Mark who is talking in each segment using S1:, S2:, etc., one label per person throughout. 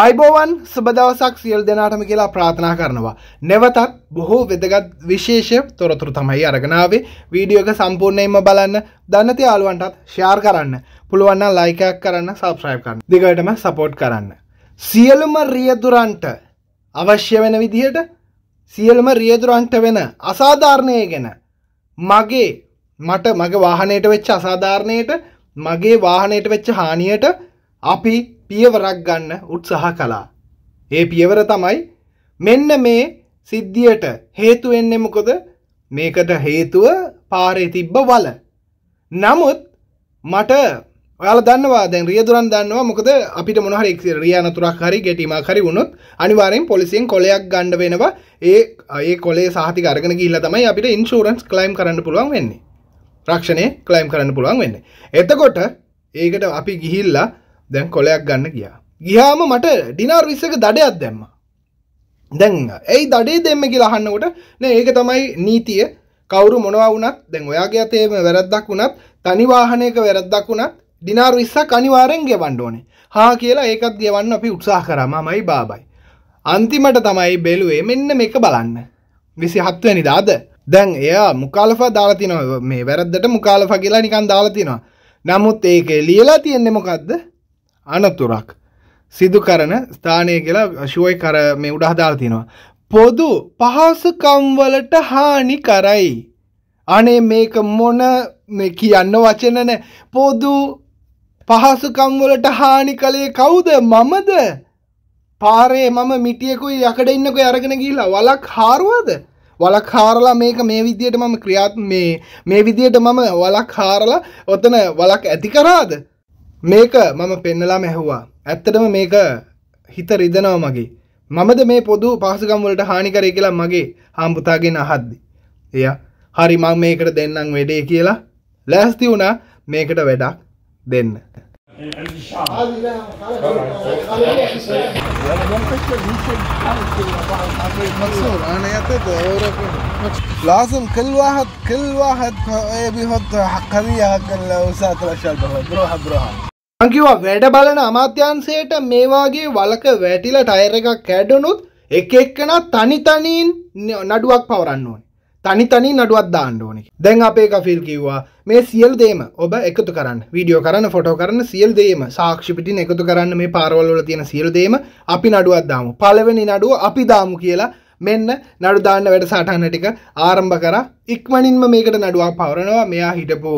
S1: ආයිබෝවන් සුබදවසක් සියල් දෙනාටම කියලා ප්‍රාථනා කරනවා. නැවතත් බොහෝ වෙදගත් විශේෂ තොරතුරු තමයි අරගෙනාවේ වීඩියෝක සම්පූර්ණයෙන්ම බලන්න දන්නති යාළුවන්ටත් ෂයාර් කරන්න පුළුවන්න ලයිකයක් කරන්න සබස්්‍රයිබ් කරන්න දෙකටම සපෝට් කරන්න. සියලුම රියදුරන්ට අවශ්‍ය වෙන විදිහට සියලුම රියදුරන්ට වෙන අසාධාරණය ගැන මගේ මට මගේ වාහනයට වෙච්ච අසාධාරණයට මගේ වාහනයට වෙච්ච හානියට අපි පියවරක් ගන්න උත්සාහ කළා. ඒ පියවර තමයි මෙන්න මේ සිද්ධියට හේතු වෙන්නේ මොකද? මේකට හේතුව පාරේ තිබ්බ වල. නමුත් මට ඔයාලා දන්නවා දැන් රියදුරන් දන්නවා මොකද අපිට මොන හරි රියා නතුරක් හරි ගැටීමක් හරි වුණොත් අනිවාර්යෙන් පොලිසියෙන් කොලයක් ගන්න වෙනවා. ඒ ඒ කොලේ සහතික අරගෙන ගිහිල්ලා තමයි අපිට ඉන්ෂුරන්ස් ක්ලයිම් කරන්න පුළුවන් වෙන්නේ. රක්ෂණය ක්ලයිම් කරන්න පුළුවන් වෙන්නේ. එතකොට ඒකට අපි ගිහිල්ලා දැන් කොලයක් ගන්න ගියා. ගියාම මට ඩිනාර් 20ක දඩයක් දැම්මා. දැන් ඇයි දඩේ දෙන්න කියලා අහන්නකොට නෑ ඒක තමයි නීතිය. කවුරු මොනවා වුණත් දැන් ඔයාගේ අතේ වැරද්දක් වුණත් තනි වාහනයක වැරද්දක් වුණත් ඩිනාර් 20ක් අනිවාර්යෙන් ගෙවන්න ඕනේ. හා කියලා ඒකත් ගෙවන්න අපි උත්සාහ කරා මමයි බාබයි. අන්තිමට තමයි බැලුවේ මෙන්න මේක බලන්න. 27 වෙනිදා අද. දැන් එයා මුකාලෆා දාලා තිනවා මේ වැරද්දට මුකාලෆා කියලා නිකන් දාලා තිනවා. නමුත් ඒක ලියලා තියෙන්නේ මොකද්ද? අනතුරක් සිදු කරන ස්ථානය කියලා ශුවයි කර මේ උඩහදාල් තියෙනවා. පොදු පහසුකම්වලට හානි කරයි. අනේ මේක මොන කියන්න වචනන පොදු පහසුකම්වලට හානි කළේ කවුද මමද පාරේ මම මිටියකුයි යකඩ ඉන්නක අරගෙන ගිහිලා වලක් හාරුවද වලක් හාරලා මේක මේ විදියට මම ක්‍රියාත් මේ මේ විදියට මම වලක් හාරලා ඔතන වලක් ඇති කරාද මේක මම පෙන්නලාම ඇහුවා. ඇත්තටම මේක හිත රිදනවා මගේ. මමද මේ පොදු පහසුකම් වලට හානි කරේ කියලා මගේ හාම්පුතාගෙන් අහද්දි. එයා හරි මම මේකට දෙන්නම් වැඩේ කියලා ලෑස්ති වුණා මේකට වැඩක් දෙන්න. لازم كل واحد كل واحد بيحط حقانية حق الوسائط الأشياء بروحها بروحها අංකිවා වැඩ බලන අමාත්‍යන්සයට මේවාගේ වලක වැටිල ටයර එකක් කැඩනුත් එක එක්කන තනිතනින් නඩුවක් පවරන්න ඕන තනිතනි නඩුවත් දාන්න ඕනෙ දැන් අපේ කෆිල් කිව්වා මේ සියල් දේම ඔබ එකතු කරන්න වීඩියෝ කරන්න ෆොටෝ කරන්න සියල් දේම සාක්ෂිපිටින් එකතු කරන්න මේ පාරවල්ල තියෙන සියල් දේම අපි නඩුවත් දාමු පලවෙනි නඩුව අපි දාමු කියලා මෙන්න නඩුදාන්න වැඩ සටහන ටික ආරම්භ කර ඉක්මනින්ම මේකට නඩුවක් පවරනවා මෙයා හිටපු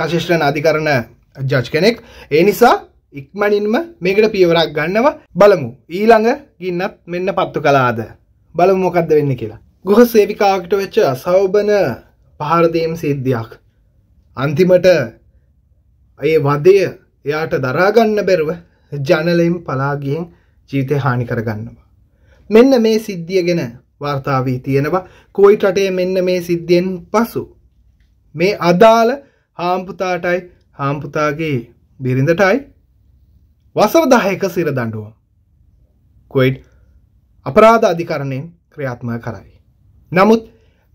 S1: කශිෂ්ඨන අධිකරණ ජජ් කෙනෙක් ඒ නිසා ඉක්මනින්ම මේකට පියවරක් ගන්නව බලමු ඊළඟ ගින්නත් මෙන්න පත්තු කලාද බලමු මොකක්ද වෙන්න කියලා ගොහ සේවිකාවකට වෙච්ච අසවබන පහරදීම් සිද්ධියක් අන්තිමට ඒ වදය එයාට දරාගන්න බැරුව ජනලයෙන් පලාගියෙන් ජීතය හානි කරගන්නවා. මෙන්න මේ සිද්ධිය ගැන වාර්තාාවී තියෙනවා කෝයිටටේ මෙන්න මේ සිද්ධියෙන් පසු. මේ අදාළ හාම්පුතාටයි හාම්පුතාගේ බිරිඳටයි වසර දහයක සිර දණ්ඩුවම්. කොයිඩ් අපරාධ අධිකරණයෙන් ක්‍රියාත්මය කරයි. නමුත්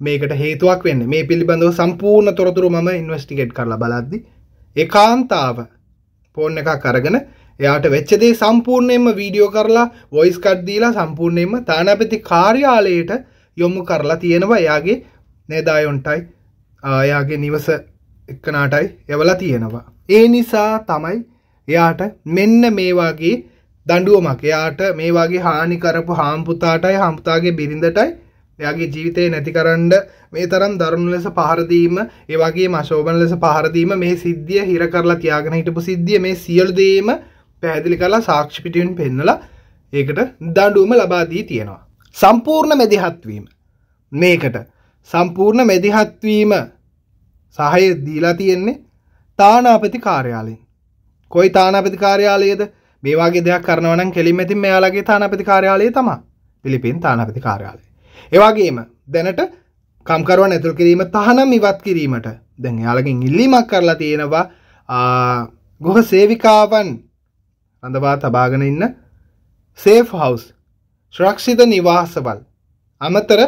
S1: මේකට හේතුවක් වෙන්න මේ පිළිබඳව සම්පූර්ණ තොරතුරු මම ඉන්වස්ටිගේට් කරලා බලද්දි ඒ කාන්තාව ෆෝන් එකක් කරගෙන එයාට වෙච්ච දේ සම්පූර්ණයෙන්ම වීඩියෝ කරලා වොයිස් කට් දීලා සම්පූර්ණයෙන්ම තානාපති කාර්යාලයට යොමු කරලා තියෙනවා එයාගේ නේදායොන්ටයි එයාගේ නිවස එක්කනාටයි එවලා තියෙනවා. ඒ නිසා තමයි එයාට මෙන්න මේවාගේ දඩුවමක් එයාට මේවාගේ හානි කරපු හාම්පුතාටයි හම්පුතාගේ බිරිඳටයි එයාගේ ජීවිතය නැති කරන්න මේ තරම් දරුණු ලෙස පහරදීම ඒ වගේ මශෝබන ලෙස පහරදීම මේ සිද්ධිය හිර කරලා තියාගෙන හිටපු සිද්ධිය මේ සියලු දේම පැහැදිලි කරලා සාක්ෂි පිටියෙන් පෙන්නලා ඒකට දඬුවම ලබා දී තියෙනවා. සම්පූර්ණ මෙදිහත්වීම මේකට සම්පූර්ණ මෙදිහත්වීම සහය දීලා තියෙන්නේ තානාපති කාර්යාලයෙන්. කොයි තානාපති කාර්යාලයේද මේ වගේ දෙයක් කරනවා නම් කෙලින්ම ඉතින් මෙයාලගේ තානාපති කාර්යාලය තමයි. පිලිපින් තානාපති කාර්යාලය. ඒ වගේම දැනට කම්කරුවන් ඇතුල් කිරීම තහනම් ඉවත් කිරීමට දැන් එයාලගෙන් ඉල්ලීමක් කරලා තියෙනවා ගෘහ සේවිකාවන් අඳවා තබාගෙන ඉන්න සේෆ් හවුස් සුරක්ෂිත නිවාසවල් අමතර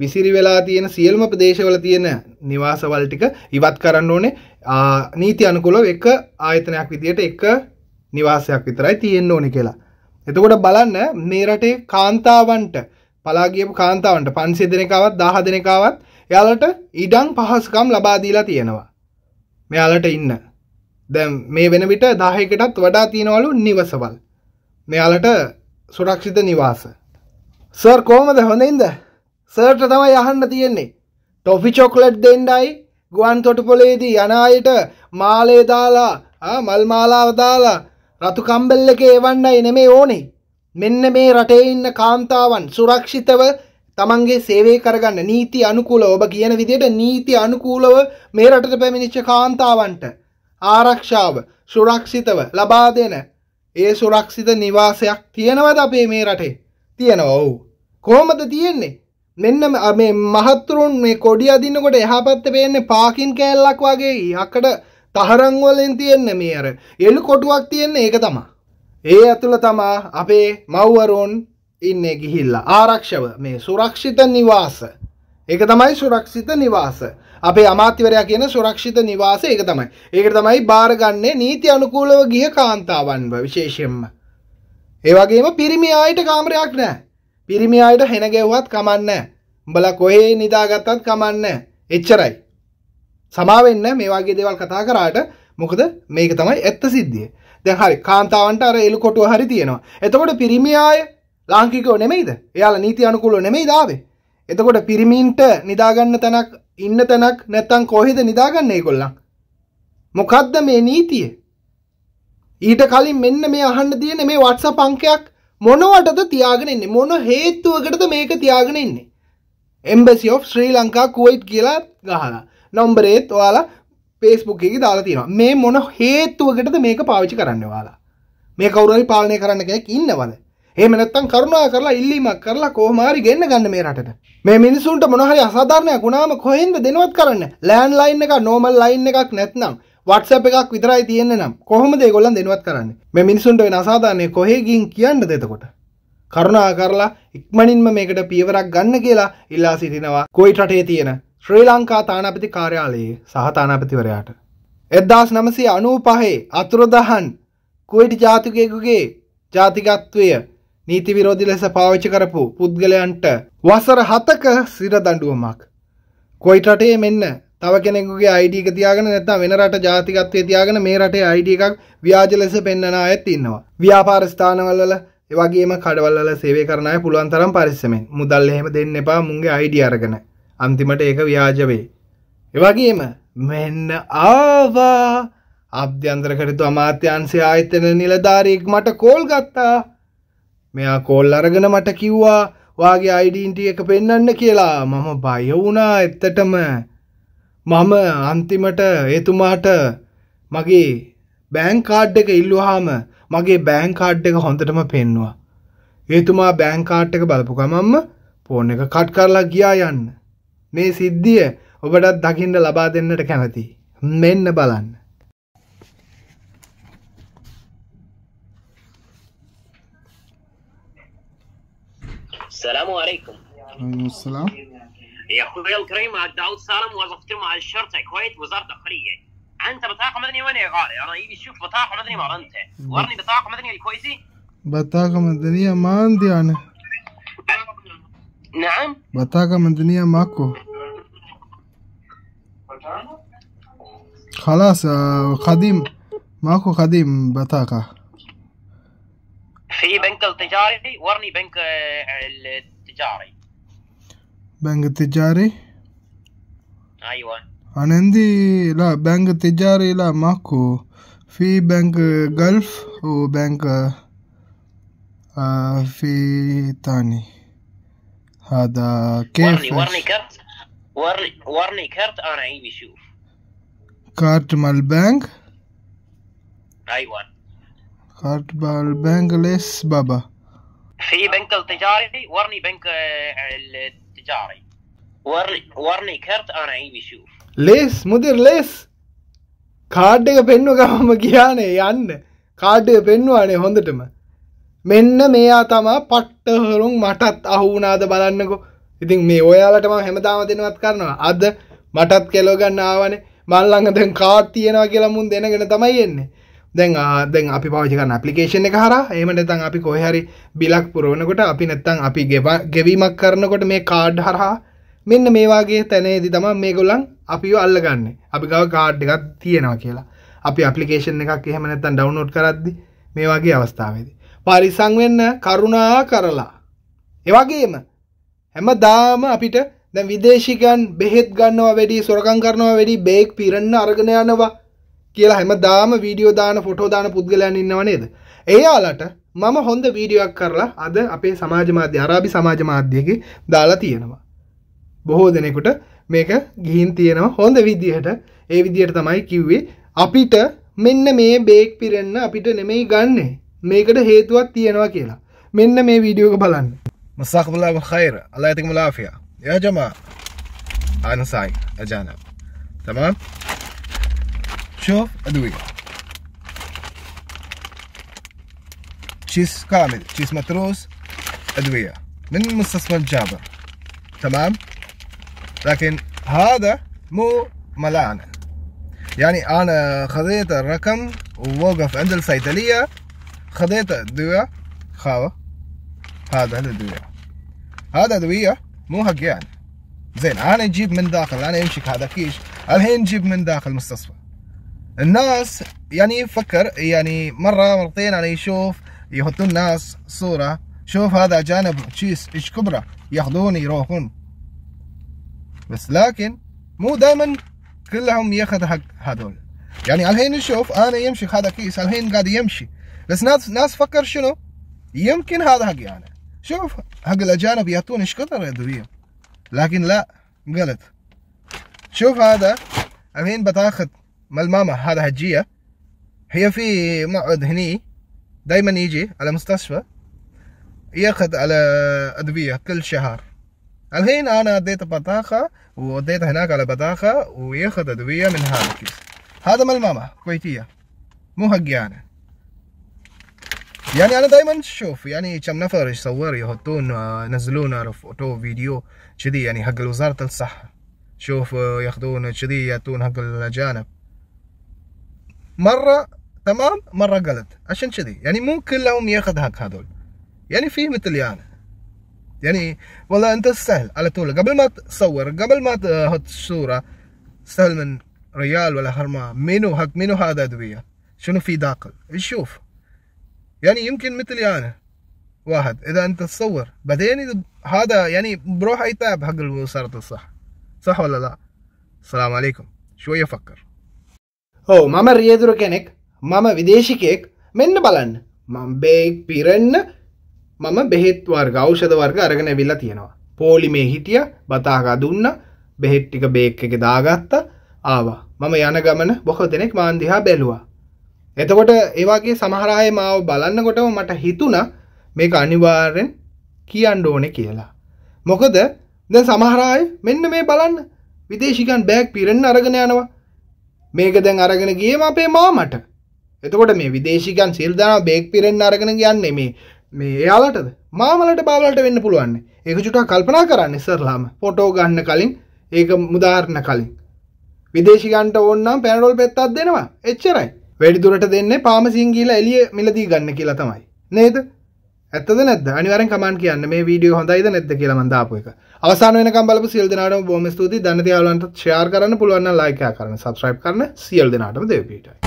S1: විසිරි වෙලා තියෙන සියල්ම ප්‍රදේශවල තියෙන නිවාසවල් ටික ඉවත් කරන්න ඕනේ නීති අනුකුලව එක ආයතනයක් විදියට එක නිවාසයක් විතරයි තියෙන්න ඕනේ කියලා. එතකොට බලන්න මේ රටේ කාන්තාවන්ට පලා ගියපු කාන්තාවන්ට 500 දෙනෙක්වත් 1000 දෙනෙක්වත් එයාලට ඉඩම් පහසුකම් ලබා දීලා තියෙනවා. මෙයාලට ඉන්න. දැන් මේ වෙන විට 10කටත් වඩා තියනවලු නිවසවල්. මෙයාලට සුරක්ෂිත නිවාස. සර් කොහමද හොඳින්ද? සර්ට තමයි අහන්න තියෙන්නේ ටොෆි චොක්ලට් දෙන්නයි ගුවන් තොටුපොලේදී යනායට මාලේ දාලා මල් මාලාව දාලා රතු කම්බෙල් එක එවන්නයි නෙමේ ඕනේ මෙන්න මේ රටේ ඉන්න කාන්තාවන් සුරක්ෂිතව තමන්ගේ සේවය කරගන්න නීති අනුකූල ඔබ කියන විදියට නීති අනුකූලව මේ රටට පැමිණිච්ච කාන්තාවන්ට ආරක්ෂාව සුරක්ෂිතව ලබා දෙන ඒ සුරක්ෂිත නිවාසයක් තියෙනවද අපේ මේ රටේ තියෙනවා ඔව් කොහොමද තියෙන්නේ මෙන්න මේ මහත්තුරුන් මේ කොඩි අදින්නකොට එහා පැත්තේ පේන්නේ පාකින් කෑල්ලක් වගේ යකඩ තහරම් වලින් තියෙන්නේ මේ අර එළු කොටුවක් තියෙන්නේ ඒක තමයි. ඒ ඇතුළ තමයි අපේ මව්වරුන් ඉන්නේ ගිහිල්ලා ආරක්ෂව මේ සුරක්ෂිත නිවාස. ඒක තමයි සුරක්ෂිත නිවාස. අපේ අමාත්‍යවරයා කියන සුරක්ෂිත නිවාස ඒක තමයි. ඒකට තමයි බාරගන්නේ නීති අනුකූලව ගිය කාන්තාවන්ව විශේෂයෙන්ම. ඒ වගේම පිරිමි ආයිට කාමරයක් නැහැ. පිරිමි අයට හෙන ගැව්වත් කමන්නේ උඹලා කොහේ නිදාගත්තත් කමන්නේ එච්චරයි. සමා වෙන්න මේ වගේ දේවල් කතා කරාට මොකද මේක තමයි ඇත්ත සිද්ධිය. දැන් හරි කාන්තාවන්ට අර එළු කොටුව හරි තියෙනවා. එතකොට පිරිමි අය ලාංකිකව නෙමෙයිද? එයාලා නීති අනුකූලව නෙමෙයිද ආවේ? එතකොට පිරිමින්ට නිදාගන්න තැනක් ඉන්න තැනක් නැත්තම් කොහෙද නිදාගන්න ඒගොල්ලන් මොකද්ද මේ නීතිය ඊට කලින් මෙන්න මේ අහන්න තියෙන මේ WhatsApp අංකයක් මොනවටද තියාගෙන ඉන්නේ මොන හේතුවකටද මේක තියාගෙන ඉන්නේ embassy of Sri Lanka Kuwait කියලා ගහලා නොම්බරේත් ඔයාලා පේස්බුක් එක දාලා තියෙනවා මේ මොන හේතුවකටද මේක පාවිච්චි කරන්න ඔයාලා මේ කවුරුහරි පාලනය කරන්න කෙනෙක් ඉන්නවද එහෙම නැත්නම් කරුණා කරලා ඉල්ලීමක් කරලා කොහොම හරි ගෙන්න ගන්න මේ රටට මේ මිනිසුන්ට මොන හරි අසාධාරණයක් වුණාම කොහෙන්ද දෙනවත් කරන්න ලෑන්ඩ් ලයින් එකක් නෝමල් ලයින් එකක් නැත්නම් වටසැප් එකක් විතරයි තියෙන්නේ නම් කොහොමද ඒගොල්ලන් දෙනුවත් කරන්නේ මේ මිනිසුන්ට වෙන අසාධාරණය කොහෙගින් කියන්නද එතකොට කරුණා කරලා ඉක්මනින්ම මේකට පියවරක් ගන්න කියලා ඉල්ලා සිටිනවා කොයිට රටේ තියෙන ශ්‍රී ලංකා තානාපති කාර්යාලයේ සහ තානාපතිවරයාට එද්දාස් නමසය අනූ පහේ අතුරදහන් කුවයිට ජාතිකයකුගේ ජාතිකත්වය නීති විරෝධි ලෙස පාවිච්චි කරපු පුද්ගලයන්ට වසර හතක සිර දඩුවමක් කොයිටටේ මෙන්න තව කෙනෙකුගේ ID එක තියාගෙන නැත්නම් වෙන රට ජාතිකත්වයේ තියාගෙන මේ රටේ ID එකක් ව්‍යාජ ලෙස පෙන්වන අයත් ඉන්නවා. ව්‍යාපාර ස්ථානවල ඒ වගේම කඩවල වල සේවය කරන අය පුළුවන් තරම් පරිස්සමෙන් මුදල් එහෙම දෙන්න එපා මුන්ගේ ID අරගෙන. අන්තිමට ඒක ව්‍යාජ වෙයි. ඒ වගේම මෙන්න ආවා අභ්‍යන්තර කටයුතු අමාත්‍යංශයේ ආයතන නිලධාරියෙක් මට කෝල් ගත්තා. මෙයා කෝල් අරගෙන මට කිව්වා වාගේ ඩන්ට එක පෙන්න්න කියලා මම බය වුණා ඇත්තටම මම අන්තිමට එතුමාට මගේ බෑංකාඩ් එක ඉල්ලුවාම මගේ බෑංකාඩ් එක හොඳටම පෙන්නවා. ඒතුමා බෑංකාට් එක බලපු ගමම්ම ෆෝන් එක කට් කරලා ගියා යන්න. මේ සිද්ධිය ඔබටත් දකිින්ට ලබා දෙන්නට කැමති. මෙන්න බලන්න. සලාමු අරයිකුම්. සලාම්. يا اخوي الكريم داود سالم وظفت مع الشرطه الكويت وزاره الداخليه انت بطاقه مدنيه وين يا غالي انا يبي شوف بطاقه مدنيه مال انت ورني بطاقه مدنيه الكويتي بطاقه مدنيه ما عندي انا نعم بطاقه مدنيه ماكو خلاص آه، قديم ماكو قديم بطاقه في بنك التجاري ورني بنك آه، التجاري بنك تجاري ايوه انا عندي لا بنك تجاري لا ماكو في بنك جلف وبنك آه في تاني هذا كيف ورني ورني كرت ورني ورني كرت انا عيني شوف كارت مال البنك ايوه كارت مال البنك ليس بابا في بنك التجاري ورني بنك تجاري ورني ورني كرت انا عيني شوف ලේස් මුදිර ලේස් කාඩ් එක පෙන්ව ගමම කියානේ යන්න කාඩ්ඩය පෙන්වානේ හොඳටම මෙන්න මේයා තමා පට්ටහරුම් මටත් අහුනාද බලන්නකො ඉතින් මේ ඔයාලටම හැමදාම දෙනවත් කරනවා අද මටත් කෙලෝගන්න ආවනේ මල්ලඟ දැන් කාට් තියෙනවා කියලා මුන් දෙනගෙන තමයි එන්නේ දැන් ආදැන් අපි පාචිකන අපපලිකේෂණ එක හර එම නැතන් අපි කොහරි බිලක් පුරුවනකොට අපි නැත්තන් අපි ගෙවීමක් කරනකොට මේ කාඩ් හරහා මෙන්න මේවාගේ තැනේදි තම මේ ගොල්ලන් අපිෝ අල්ලගන්න අපි ගව කාඩ් එකක් තියෙනවා කියලා අපි අපපලිකේෂන් එකක් එහෙම නැත්තන් ඩවනෝඩ් කරද්දි මේ වගේ අවස්ථාවේදී පරිසංවෙන්න කරුණා කරලා එවගේම හැම දාම අපිට දැ විදේශිකන් බෙහෙත් ගන්නවා වැඩි සොරකං කරනවා වැඩි බේක් පිරන්න අර්ගණයනවා කියලා හැමදාම වීඩියෝ දාන ෆොටෝ දාන පුද්ගලයන් ඉන්නව නේද? එයාලට මම හොඳ වීඩියෝයක් කරලා අද අපේ සමාජ මාධ්‍ය අරාබි සමාජ මාධ්‍යයේ දාලා තියෙනවා. බොහෝ දෙනෙකුට මේක ගිහින් තියෙනවා හොඳ විදිහට. ඒ විදිහට තමයි කිව්වේ අපිට මෙන්න මේ බේක් පිරෙන්න අපිට නෙමෙයි ගන්නෙ. මේකට හේතුවක් තියෙනවා කියලා. මෙන්න මේ වීඩියෝ එක බලන්න. මසාකබුල්ලාහ් ඛෛර. අල්ලාහ් යතිකුම් ලාෆියා. යා ජමා. අනසයි අජානබ්. තමාම්. شوف ادويه تشيس كامل تشيس متروس ادويه من مستصفى الجابر تمام لكن هذا مو ملعنة يعني انا خذيت الرقم ووقف عند الصيدليه خذيت ادويه خاوه هذا الادويه هذا ادويه مو حق يعني زين انا اجيب من داخل انا امشي هذا كيش الحين نجيب من داخل المستشفى الناس يعني يفكر يعني مره مرتين انا يشوف يحطون ناس صوره شوف هذا اجانب تشيس ايش كبره ياخذون يروحون بس لكن مو دائما كلهم ياخذ حق هذول يعني الحين نشوف انا يمشي هذا كيس الحين قاعد يمشي بس ناس ناس فكر شنو يمكن هذا حقي يعني. انا شوف حق الاجانب يعطون ايش كثر يدويهم لكن لا غلط شوف هذا الحين بتاخذ الماما هذا هجية هي في موعد هني دايما يجي على مستشفى ياخذ على أدوية كل شهر الحين أنا أديت بطاقة وأديت هناك على بطاقة وياخذ أدوية من هذا الكيس هذا ماما كويتية مو حقي أنا يعني انا دائما شوف يعني كم نفر يصور يحطون ينزلون فوتو فيديو كذي يعني حق وزاره الصحه شوف ياخذون كذي يعطون حق الاجانب مره تمام مره غلط عشان كذي يعني مو كلهم ياخذ هاك هذول يعني في مثل يعني يعني والله انت سهل على طول قبل ما تصور قبل ما تحط صوره سهل من ريال ولا هرما منو هاك منو هذا ادويه شنو في داخل شوف يعني يمكن مثل يعني واحد اذا انت تصور بعدين هذا يعني بروح يتعب حق وزاره الصحه صح ولا لا السلام عليكم شويه فكر හෝ මම රියදුර කෙනෙක් මම විදේශිකයෙක් මෙන්න බලන්න මං බේක් පිරෙන්න මම බෙහෙත්වර් ගෞෂධ වර්ග අරගෙන විල්ලා තියෙනවා පෝලි මේ හිටිය බතාගා දුන්න බෙහෙට්ටික බේක් එක දාගත්ත ආවා මම යන ගමන බොහෝ දෙනෙක් මාන්දිහා බැලුවා එතකොට ඒවාගේ සමහරය මාව බලන්නකොටම මට හිතුණ මේක අනිවාර්යෙන් කියන්න ඕනෙ කියලා මොකද ද සමහරය මෙන්න මේ බලන්න විදේශිකන් බෑක් පිරෙන්න්න අරගෙන යනවා මේක දැන් අරගෙන ගියම අපේ මාමට එතකොට මේ විදේශිකන් සිල්දාන බේක් පිරෙන් අරගෙන ගන්නේ මේ මේ එයාලටද මාමලට බාලට වෙන්න පුළුවන් ඒක චුටා කල්පනා කරන්න ඉස්සරලාම ෆොටෝ ගන්න කලින් ඒක මුදාහරණ කලින් විදේශිකන්ට ඕන්නම් පැනරෝල් පෙත්තක් දෙනවා එච්චරයි වැඩිදුරට දෙන්නේ පාමසිං කියලා එළිය මිලදී ගන්න කියලා තමයි නේද ඇත්තද නැද්ද අනිවාරෙන් කමන් කියන්න මේ වීඩියෝ හොඳයිද නැද්ද කියලා මම දාපු එක. අවසාන වෙනකම් බලපු සියලු දෙනාටම බොහොම ස්තුතියි. දන්න තියාලන්ට ෂෙයාර් කරන්න පුළුවන් නම් ලයික් කරන්න, subscribe කරන්න සියලු දෙනාටම දෙවි පිටයි.